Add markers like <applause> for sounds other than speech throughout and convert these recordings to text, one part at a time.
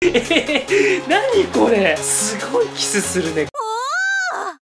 <laughs> えー、何これすごいキスするね。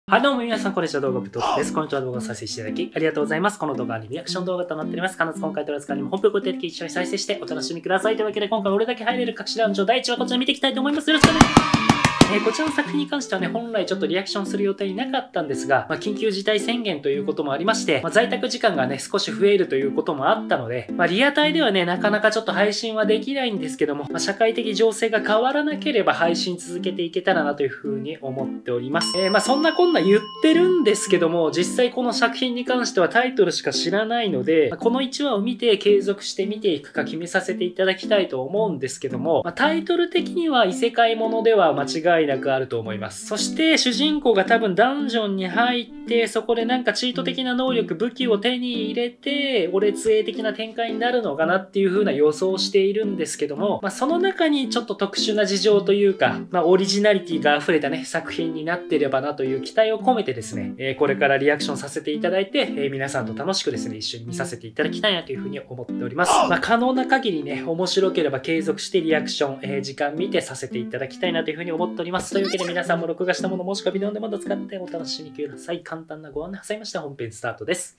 はい、どうも皆さん、こんにちは。動画部トです。こんにちは。動画を再生していただき、ありがとうございます。この動画はリアクション動画となっております。必ず今回とりあえにも本編ご提供一緒に再生してお楽しみください。というわけで、今回俺だけ入れる隠しラウンジを第1話こちら見ていきたいと思います。よろしくお願いします。えこちらの作品に関してはね、本来ちょっとリアクションする予定になかったんですが、まあ、緊急事態宣言ということもありまして、まあ、在宅時間がね、少し増えるということもあったので、まあ、リアタイではね、なかなかちょっと配信はできないんですけども、ま社会的情勢が変わらなければ配信続けていけたらなというふうに思っております。えー、まそんなこんな言ってるんですけども、実際この作品に関してはタイトルしか知らないので、まこの1話を見て継続して見ていくか決めさせていただきたいと思うんですけども、まタイトル的には異世界ものでは間違い違いなくあると思いますそして主人公が多分ダンジョンに入ってそこでなんかチート的な能力武器を手に入れて俺杖的な展開になるのかなっていう風な予想をしているんですけども、まあ、その中にちょっと特殊な事情というか、まあ、オリジナリティが溢れたね作品になってればなという期待を込めてですね、えー、これからリアクションさせていただいて、えー、皆さんと楽しくですね一緒に見させていただきたいなという風に思っております、まあ、可能な限りね面白ければ継続してリアクション、えー、時間見てさせていただきたいなという風に思っておりますります。というわけで皆さんも録画したものもしくはビデオでまだ使ってお楽しみください。簡単なご案内挟みました本編スタートです。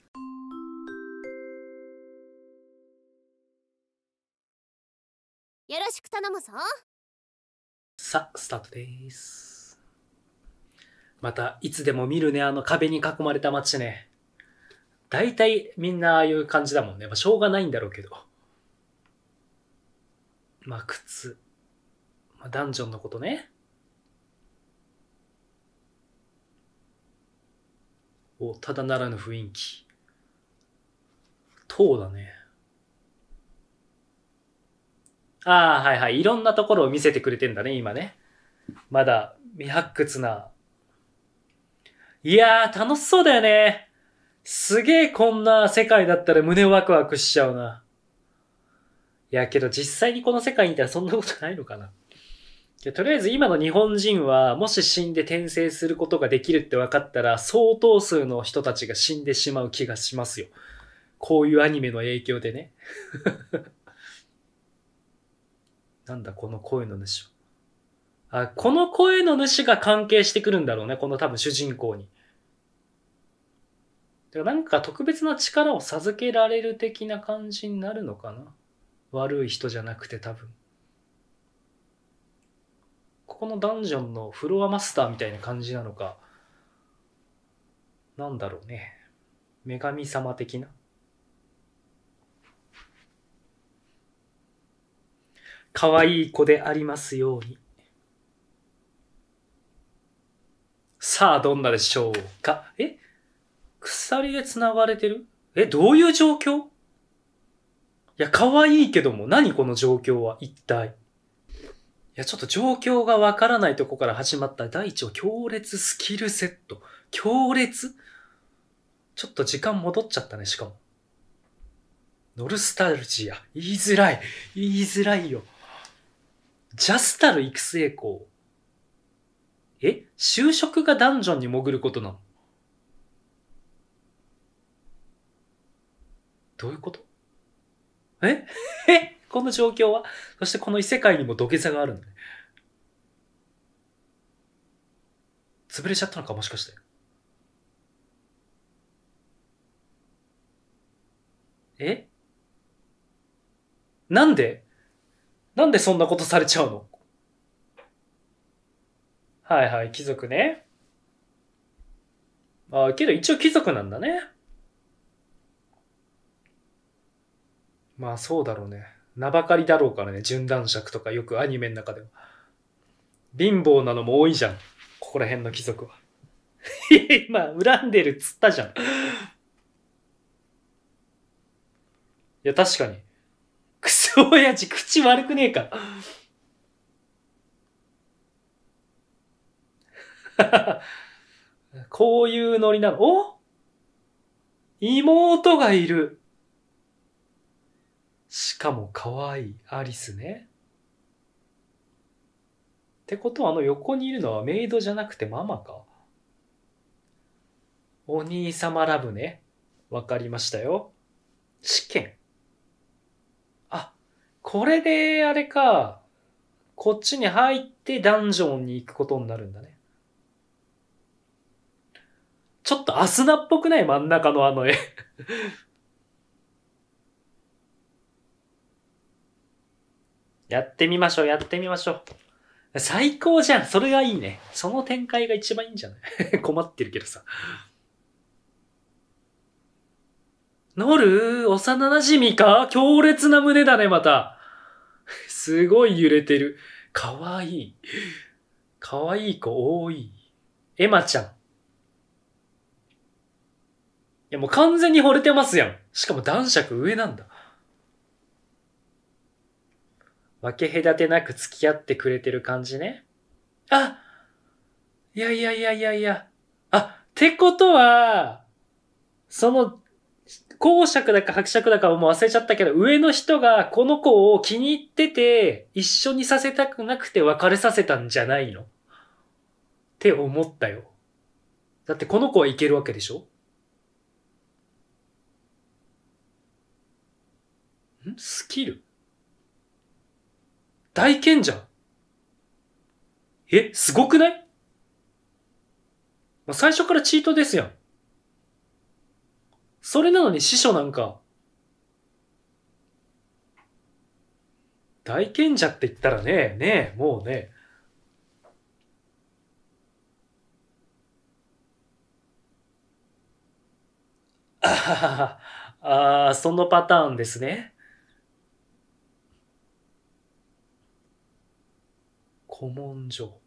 よろしく頼むぞ。さあ、スタートです。また、いつでも見るね、あの壁に囲まれた街ね。大体みんなああいう感じだもんね。まあ、しょうがないんだろうけど。まあ、靴。まあ、ダンジョンのことね。おただならぬ雰囲気塔だねああはいはいいろんなところを見せてくれてんだね今ねまだ未発掘ないやー楽しそうだよねすげえこんな世界だったら胸ワクワクしちゃうないやけど実際にこの世界にいたらそんなことないのかなじゃとりあえず今の日本人は、もし死んで転生することができるって分かったら、相当数の人たちが死んでしまう気がしますよ。こういうアニメの影響でね。<laughs> なんだこの声の主あ、この声の主が関係してくるんだろうね。この多分主人公に。だからなんか特別な力を授けられる的な感じになるのかな。悪い人じゃなくて多分。ここのダンジョンのフロアマスターみたいな感じなのか、なんだろうね。女神様的な。可愛い子でありますように。さあ、どんなでしょうか。え鎖で繋がれてるえ、どういう状況いや、可愛いけども、何この状況は一体。や、ちょっと状況がわからないとこから始まった第一を強烈スキルセット。強烈ちょっと時間戻っちゃったね、しかも。ノルスタルジア。言いづらい。言いづらいよ。ジャスタル育成校。え就職がダンジョンに潜ることなのどういうことええ <laughs> この状況は、そしてこの異世界にも土下座があるんだね。潰れちゃったのか、もしかして。えなんでなんでそんなことされちゃうのはいはい、貴族ね。ああ、けど一応貴族なんだね。まあそうだろうね。名ばかりだろうからね、純男爵とかよくアニメの中でも。貧乏なのも多いじゃん。ここら辺の貴族は。<laughs> 今、恨んでるっつったじゃん。いや、確かに。クソ親父、口悪くねえか。<laughs> こういうノリなの。お妹がいる。しかも可愛いアリスね。ってことはあの横にいるのはメイドじゃなくてママか。お兄様ラブね。わかりましたよ。試験。あ、これであれか。こっちに入ってダンジョンに行くことになるんだね。ちょっとアスナっぽくない真ん中のあの絵やってみましょう、やってみましょう。最高じゃん。それがいいね。その展開が一番いいんじゃない <laughs> 困ってるけどさ。ノル幼馴染か強烈な胸だね、また。<laughs> すごい揺れてる。かわいい。かわいい子多い。エマちゃん。いや、もう完全に惚れてますやん。しかも男爵上なんだ。分け隔てなく付き合ってくれてる感じね。あいやいやいやいやいや。あ、ってことは、その、公爵だか伯爵だかもう忘れちゃったけど、上の人がこの子を気に入ってて、一緒にさせたくなくて別れさせたんじゃないのって思ったよ。だってこの子はいけるわけでしょんスキル大賢者。え、すごくない最初からチートですやん。それなのに師匠なんか、大賢者って言ったらね、ねえ、もうね、ああ、そのパターンですね。古文書。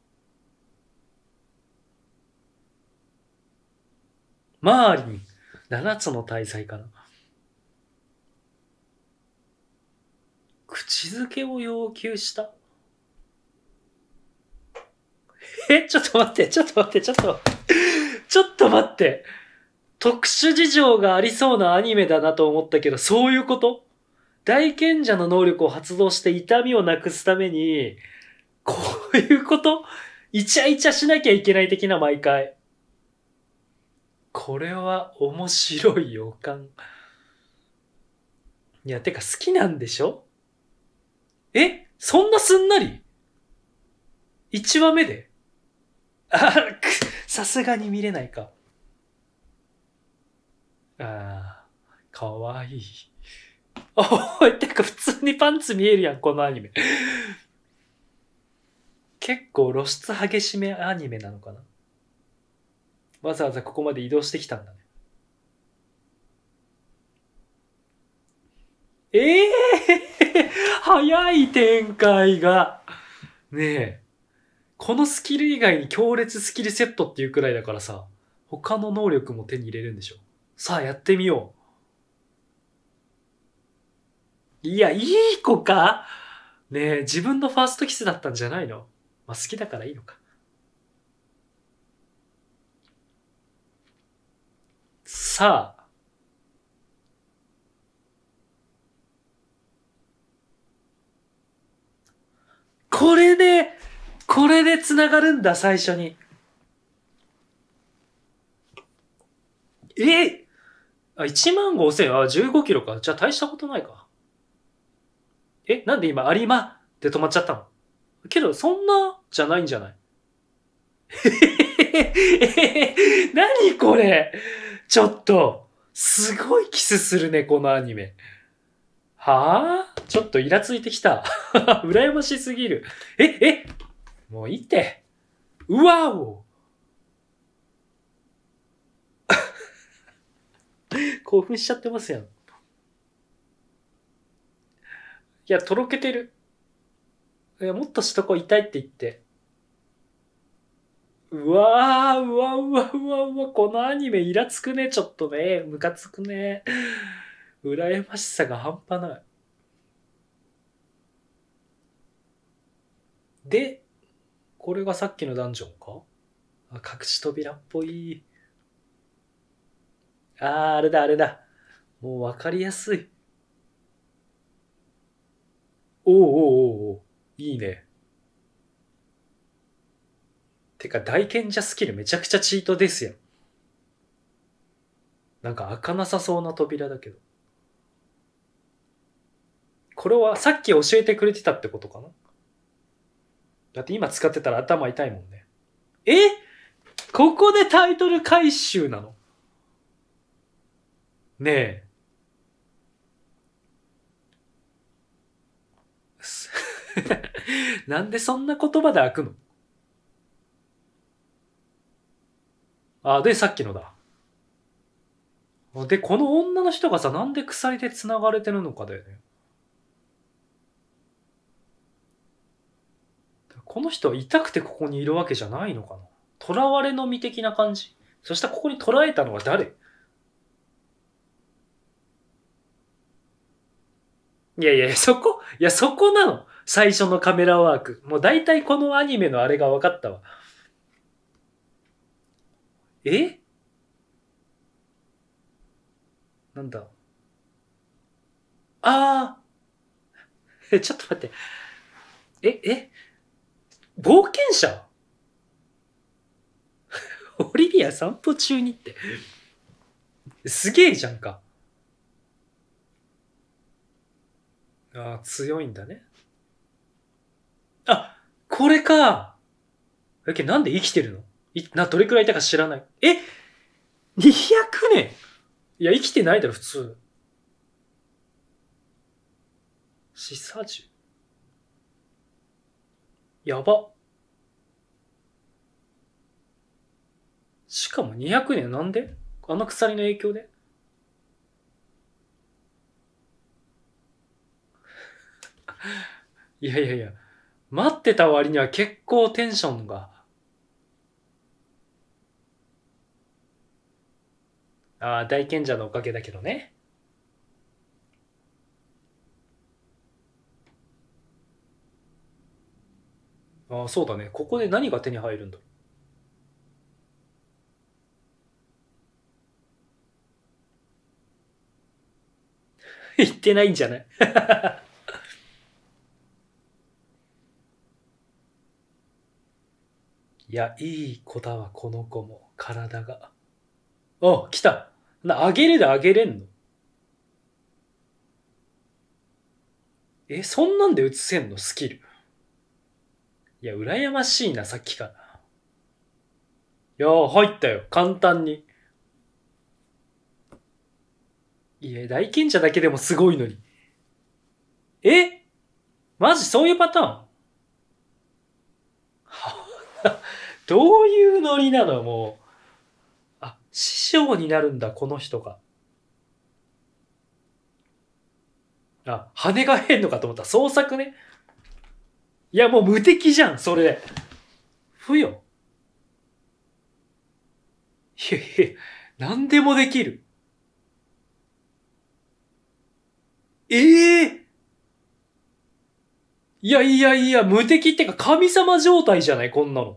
マーリン、7つの大罪かな。口づけを要求したえ、ちょっと待って、ちょっと待って、ちょっと、ちょっと待って。特殊事情がありそうなアニメだなと思ったけど、そういうこと大賢者の能力を発動して痛みをなくすために、こういうことイチャイチャしなきゃいけない的な毎回。これは面白い予感。いや、てか好きなんでしょえそんなすんなり ?1 話目であ、さすがに見れないか。ああ、かわいい。おい、てか普通にパンツ見えるやん、このアニメ。結構露出激しめアニメなのかなわざわざここまで移動してきたんだね。ええー、<laughs> 早い展開が。ねえ。このスキル以外に強烈スキルセットっていうくらいだからさ、他の能力も手に入れるんでしょ。さあやってみよう。いや、いい子かねえ、自分のファーストキスだったんじゃないのまあ、好きだからいいのかさあこれで、これで繋がるんだ、最初に。えあ、1万5千、あ、15キロか。じゃあ大したことないか。え、なんで今、有馬って止まっちゃったのけど、そんな、じゃないんじゃないえ <laughs> 何これちょっと、すごいキスするね、このアニメ。はあちょっとイラついてきた。<laughs> 羨ましすぎる。え、えもういいって。うわお <laughs> 興奮しちゃってますやん。いや、とろけてる。いやもっとしとこ痛いって言って。うわー、うわうわうわうわ、このアニメイラつくね、ちょっとね。ムカつくね。羨ましさが半端ない。で、これがさっきのダンジョンかあ、隠し扉っぽい。ああ、あれだ、あれだ。もうわかりやすい。おうおうおうおいいね。てか、大賢者スキルめちゃくちゃチートですよ。なんか開かなさそうな扉だけど。これはさっき教えてくれてたってことかなだって今使ってたら頭痛いもんね。えここでタイトル回収なのねえ。<laughs> <laughs> なんでそんな言葉で開くのあ、で、さっきのだ。で、この女の人がさ、なんで鎖で繋がれてるのかだよね。この人は痛くてここにいるわけじゃないのかな囚われの身的な感じそしたらここに捕らえたのは誰いやいや、そこ、いや、そこなの。最初のカメラワーク。もう大体このアニメのあれが分かったわ。えなんだああえ、<laughs> ちょっと待って。え、え冒険者 <laughs> オリビア散歩中にって。すげえじゃんか。ああ、強いんだね。これか。え、けなんで生きてるのいな、どれくらいいたか知らない。え ?200 年いや、生きてないだろ、普通。死サジやば。しかも200年なんであの鎖の影響で <laughs> いやいやいや。待ってた割には結構テンションが。ああ、大賢者のおかげだけどね。ああ、そうだね。ここで何が手に入るんだろう。<laughs> 言ってないんじゃない <laughs> いや、いい子だわ、この子も。体が。あ、来たな、あげれであげれんの。え、そんなんで映せんのスキル。いや、羨ましいな、さっきから。いや入ったよ。簡単に。いや、大賢者だけでもすごいのに。えマジそういうパターン <laughs> どういうノリなのもう。あ、師匠になるんだ、この人が。あ、羽が変のかと思った。創作ね。いや、もう無敵じゃん、それ。不よ。いやいや、何でもできる。ええー、いやいやいや、無敵ってか神様状態じゃないこんなの。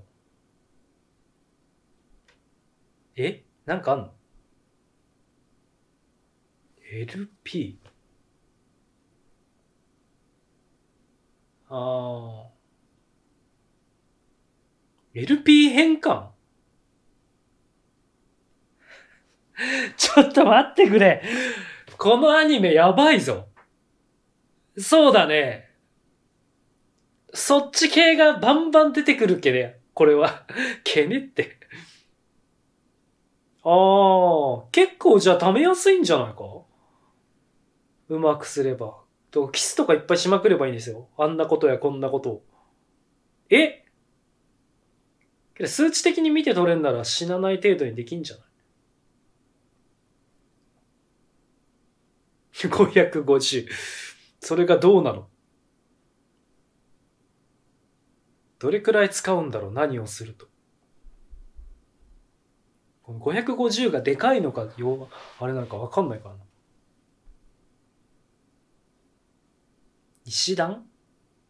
えなんかあんの ?LP? ああ。LP 変換 <laughs> ちょっと待ってくれ。このアニメやばいぞ。そうだね。そっち系がバンバン出てくるけね。これは。<laughs> けねって。ああ、結構じゃあ溜めやすいんじゃないかうまくすれば。とキスとかいっぱいしまくればいいんですよ。あんなことやこんなことを。え数値的に見て取れんなら死なない程度にできんじゃない ?550。<laughs> それがどうなのどれくらい使うんだろう何をするとこの550がでかいのかよあれなのか分かんないからな石段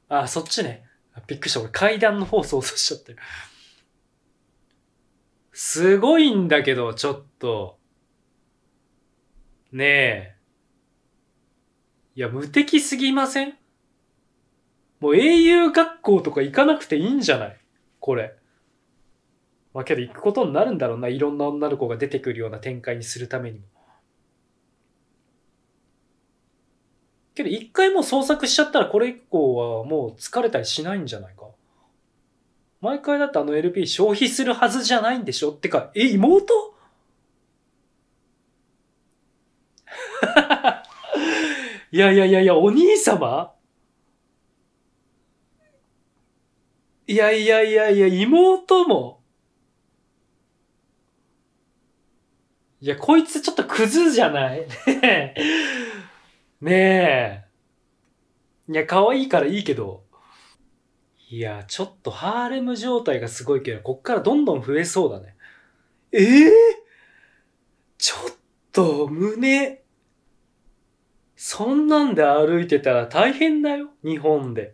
あそっちねびっくりした階段の方想像しちゃってるすごいんだけどちょっとねえいや無敵すぎませんもう英雄学校とか行かなくていいんじゃないこれ。まあけど行くことになるんだろうな。いろんな女の子が出てくるような展開にするためにも。けど一回もう創作しちゃったらこれ以降はもう疲れたりしないんじゃないか毎回だってあの LP 消費するはずじゃないんでしょってか、え、妹 <laughs> いやいやいやいや、お兄様いやいやいやいや、妹も。いや、こいつちょっとクズじゃないねえ。ねえ。いや、可愛いからいいけど。いや、ちょっとハーレム状態がすごいけど、こっからどんどん増えそうだね。ええー、ちょっと、胸。そんなんで歩いてたら大変だよ、日本で。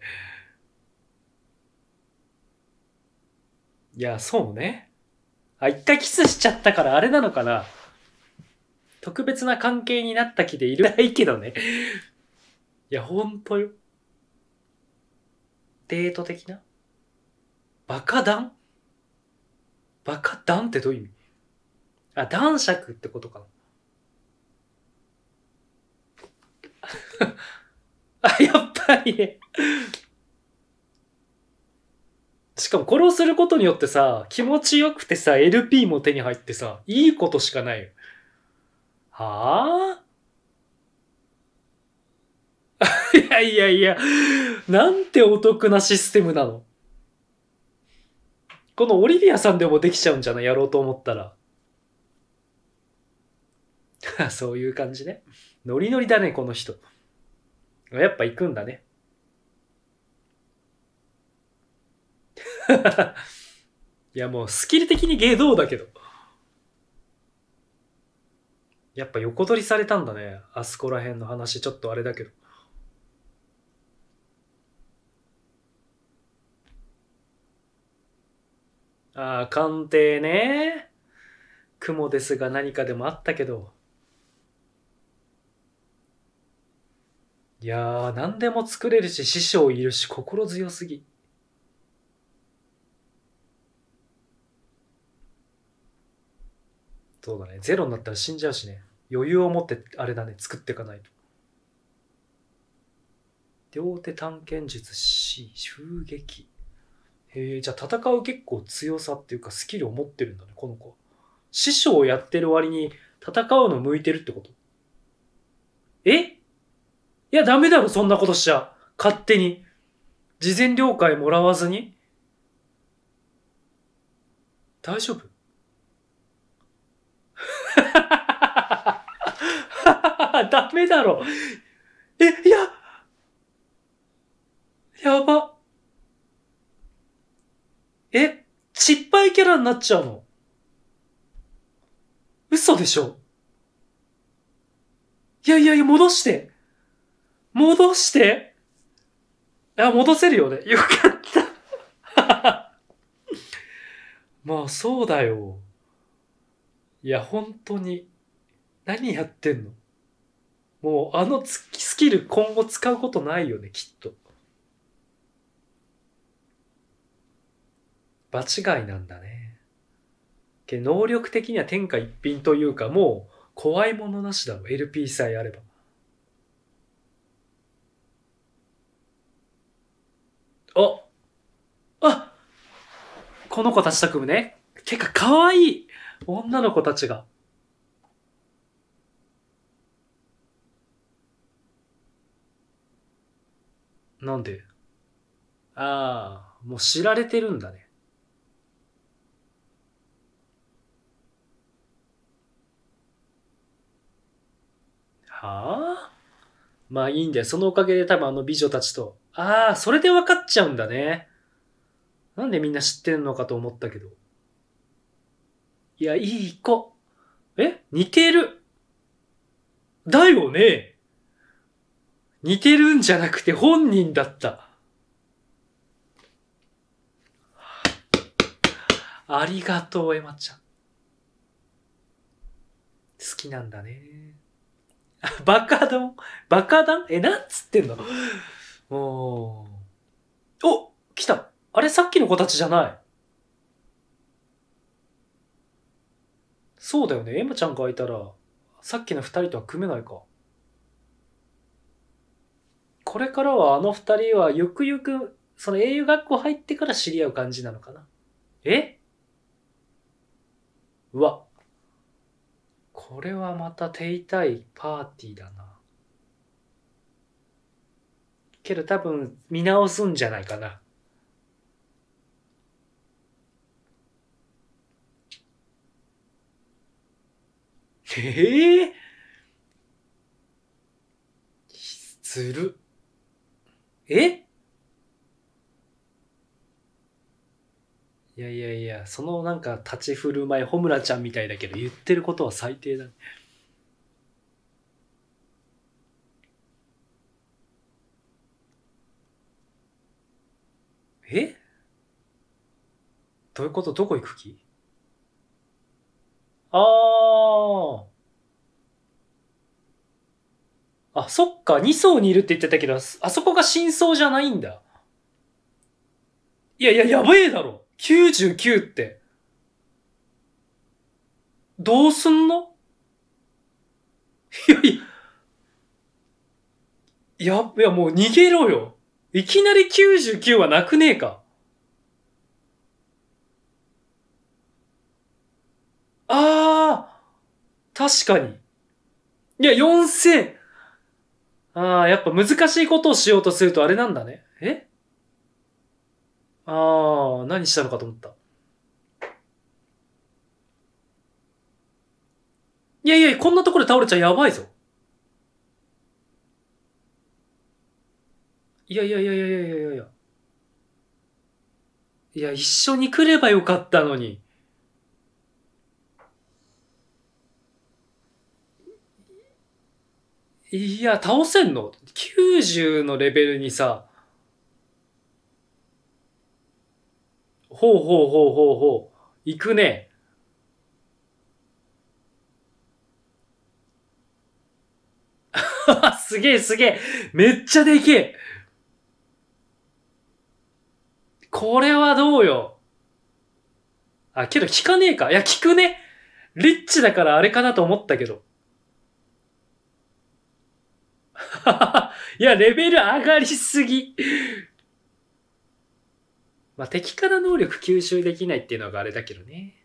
いや、そうね。あ、一回キスしちゃったからあれなのかな特別な関係になった気でいる <laughs> ないけどね。いや、ほんとよ。デート的なバカ団バカ団ってどういう意味あ、男爵ってことかな。<laughs> あ、やっぱりねしかもこれをすることによってさ、気持ちよくてさ、LP も手に入ってさ、いいことしかないよ。はぁ <laughs> いやいやいや、なんてお得なシステムなの。このオリビアさんでもできちゃうんじゃないやろうと思ったら。<laughs> そういう感じね。ノリノリだね、この人。やっぱ行くんだね。<laughs> いやもうスキル的に芸道だけど。やっぱ横取りされたんだね。あそこら辺の話、ちょっとあれだけど。ああ、鑑定ね。雲ですが何かでもあったけど。いやー、何でも作れるし、師匠いるし、心強すぎ。そうだねゼロになったら死んじゃうしね余裕を持ってあれだね作っていかないと両手探検術 C 襲撃へえじゃあ戦う結構強さっていうかスキルを持ってるんだねこの子師匠をやってる割に戦うの向いてるってことえいやダメだろそんなことしちゃ勝手に事前了解もらわずに大丈夫ダメだろ。え、いや、やば。え、失敗キャラになっちゃうの嘘でしょいやいやいや、戻して。戻していや、戻せるよね。よかった。<laughs> まあ、そうだよ。いや、本当に。何やってんのもうあのスキル今後使うことないよね、きっと。場違いなんだね。け能力的には天下一品というか、もう怖いものなしだろ、LP さえあれば。ああこの子たちと組むね。結構可愛い女の子たちが。なんでああ、もう知られてるんだね。はあまあいいんだよ。そのおかげで多分あの美女たちと。ああ、それで分かっちゃうんだね。なんでみんな知ってんのかと思ったけど。いや、いい子。え似てる。だよね。似てるんじゃなくて本人だった。ありがとう、エマちゃん。好きなんだね。バカだバカだえ、なんつってんのもう。お来たあれさっきの子たちじゃないそうだよね。エマちゃんがいたら、さっきの二人とは組めないか。これからはあの二人はゆくゆく、その英雄学校入ってから知り合う感じなのかな。えうわ。これはまた手痛いパーティーだな。けど多分見直すんじゃないかな。ええー、<laughs> ずる。えいやいやいや、そのなんか立ち振る舞い、ホムラちゃんみたいだけど、言ってることは最低だ、ね。えどういうことどこ行く気あああ、そっか、2層にいるって言ってたけど、あそこが真相じゃないんだ。いやいや、やべえだろ。99って。どうすんのいやいや、や、いやもう逃げろよ。いきなり99はなくねえか。ああ、確かに。いや、4000。ああ、やっぱ難しいことをしようとするとあれなんだね。えああ、何したのかと思った。いやいや、こんなところで倒れちゃやばいぞ。いやいやいやいやいやいやいや。いや、一緒に来ればよかったのに。いや、倒せんの ?90 のレベルにさ、ほうほうほうほうほう、行くね。<laughs> すげえすげえめっちゃでけえこれはどうよあ、けど効かねえかいや、効くねリッチだからあれかなと思ったけど。<laughs> いや、レベル上がりすぎ。まあ、敵から能力吸収できないっていうのがあれだけどね。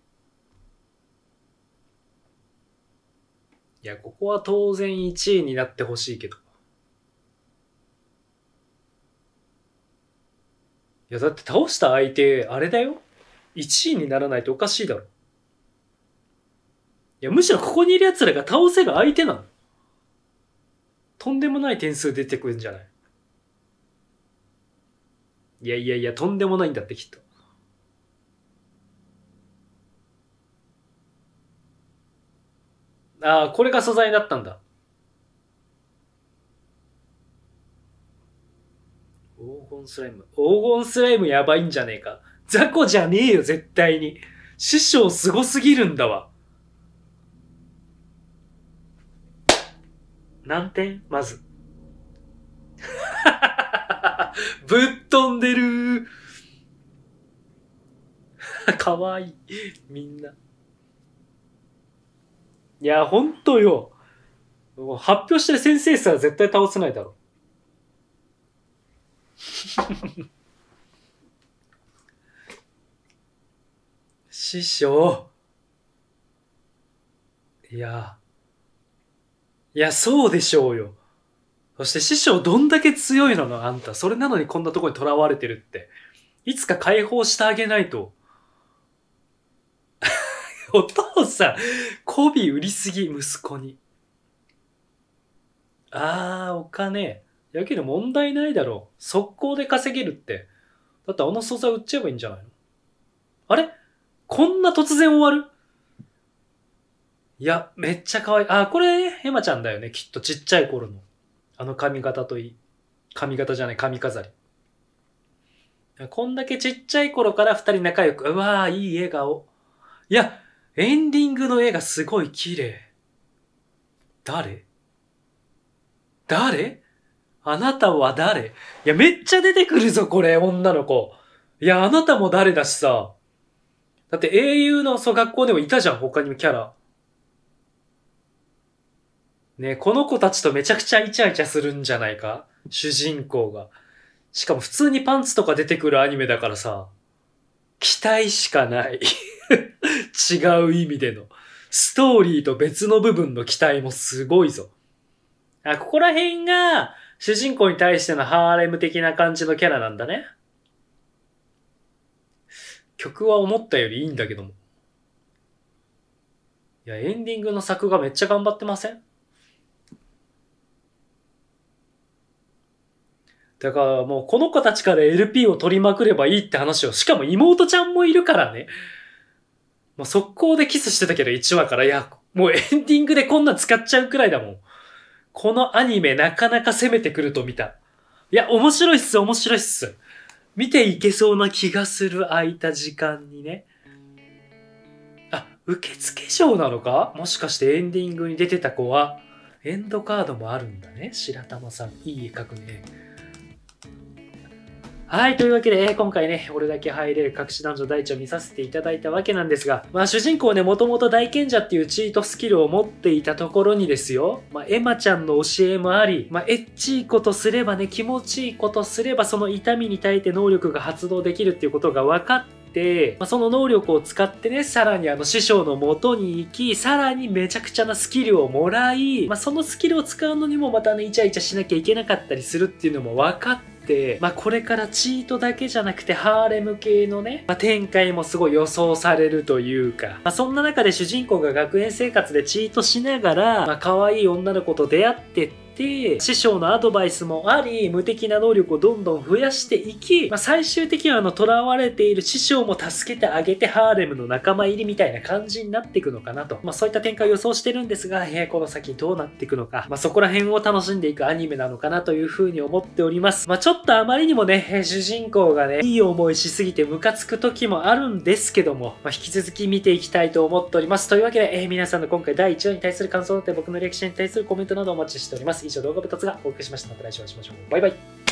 いや、ここは当然1位になってほしいけど。いや、だって倒した相手、あれだよ。1位にならないとおかしいだろ。いや、むしろここにいる奴らが倒せる相手なの。とんでもない点数出てくるんじゃないいやいやいや、とんでもないんだってきっと。ああ、これが素材だったんだ。黄金スライム。黄金スライムやばいんじゃねえか。雑魚じゃねえよ、絶対に。師匠すごすぎるんだわ。何点まず。<laughs> ぶっ飛んでる <laughs> かわいい。みんな。いや、ほんとよ。発表してる先生すら絶対倒せないだろ。<laughs> 師匠。いや。いや、そうでしょうよ。そして師匠どんだけ強いのあんた。それなのにこんなとこに囚われてるって。いつか解放してあげないと。<laughs> お父さん、媚び売りすぎ、息子に。ああ、お金。やけど問題ないだろう。速攻で稼げるって。だってあの素材売っちゃえばいいんじゃないのあれこんな突然終わるいや、めっちゃ可愛い。あ、これ、ヘマちゃんだよね。きっとちっちゃい頃の。あの髪型といい。髪型じゃない、髪飾り。こんだけちっちゃい頃から二人仲良く。うわー、いい笑顔。いや、エンディングの絵がすごい綺麗。誰誰あなたは誰いや、めっちゃ出てくるぞ、これ、女の子。いや、あなたも誰だしさ。だって英雄の、そう、学校でもいたじゃん、他にもキャラ。ね、この子たちとめちゃくちゃイチャイチャするんじゃないか主人公が。しかも普通にパンツとか出てくるアニメだからさ、期待しかない違う意味での。ストーリーと別の部分の期待もすごいぞ。あ、ここら辺が主人公に対してのハーレム的な感じのキャラなんだね。曲は思ったよりいいんだけども。いや、エンディングの作画めっちゃ頑張ってませんだからもうこの子たちから LP を取りまくればいいって話を、しかも妹ちゃんもいるからね。もう速攻でキスしてたけど1話から、いや、もうエンディングでこんな使っちゃうくらいだもん。このアニメなかなか攻めてくると見た。いや、面白いっす、面白いっす。見ていけそうな気がする空いた時間にね。あ、受付嬢なのかもしかしてエンディングに出てた子は、エンドカードもあるんだね。白玉さん。いい絵描くね。はい、というわけで、今回ね、俺だけ入れる隠し男女第一を見させていただいたわけなんですが、まあ主人公ね、もともと大賢者っていうチートスキルを持っていたところにですよ、まあエマちゃんの教えもあり、まあエッチいことすればね、気持ちいいことすれば、その痛みに耐えて能力が発動できるっていうことが分かって、て、まあ、その能力を使ってね、さらにあの師匠の元に行き、さらにめちゃくちゃなスキルをもらい、まあ、そのスキルを使うのにもまたね、イチャイチャしなきゃいけなかったりするっていうのも分かって、、まあ、これからチートだけじゃなくてハーレム系のね、まあ、展開もすごい予想されるというか、まあ、そんな中で主人公が学園生活でチートしながら、まあ、可愛い女の子と出会ってってて、師匠のアドバイスもあり、無敵な能力をどんどん増やしていき、まあ、最終的にはあの、囚われている師匠も助けてあげて、ハーレムの仲間入りみたいな感じになっていくのかなと。まあ、そういった展開を予想してるんですが、えー、この先どうなっていくのか、まあ、そこら辺を楽しんでいくアニメなのかなというふうに思っております。まあ、ちょっとあまりにもね、主人公がね、いい思いしすぎてムカつく時もあるんですけども、まあ、引き続き見ていきたいと思っております。というわけで、えー、皆さんの今回第1話に対する感想なんて僕のリアクションに対するコメントなどお待ちしております。以上動画部達がお送りしました。また来週お会いしましょう。バイバイ。